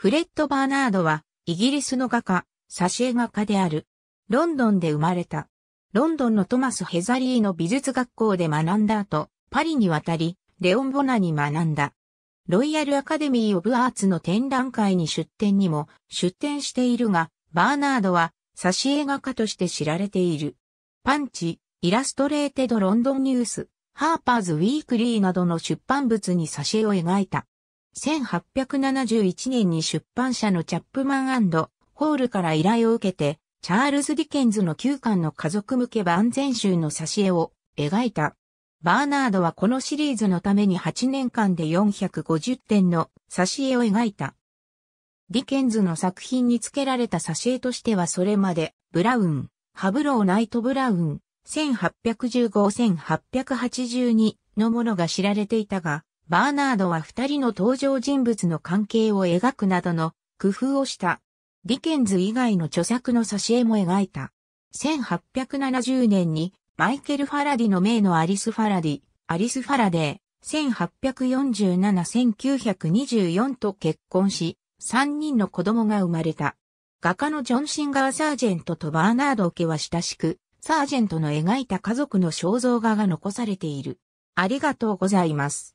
フレッド・バーナードは、イギリスの画家、挿絵画家である。ロンドンで生まれた。ロンドンのトマス・ヘザリーの美術学校で学んだ後、パリに渡り、レオン・ボナに学んだ。ロイヤル・アカデミー・オブ・アーツの展覧会に出展にも出展しているが、バーナードは挿絵画家として知られている。パンチ、イラストレーテド・ロンドンニュース、ハーパーズ・ウィークリーなどの出版物に挿絵を描いた。1871年に出版社のチャップマンホールから依頼を受けて、チャールズ・ディケンズの旧館の家族向け万全集の挿絵を描いた。バーナードはこのシリーズのために8年間で450点の挿絵を描いた。ディケンズの作品に付けられた挿絵としてはそれまで、ブラウン、ハブロー・ナイト・ブラウン、1815-1882のものが知られていたが、バーナードは二人の登場人物の関係を描くなどの工夫をした。ディケンズ以外の著作の挿絵も描いた。1870年にマイケル・ファラディの名のアリス・ファラディ、アリス・ファラデー、1847-1924と結婚し、三人の子供が生まれた。画家のジョン・シンガー・サージェントとバーナード家は親しく、サージェントの描いた家族の肖像画が残されている。ありがとうございます。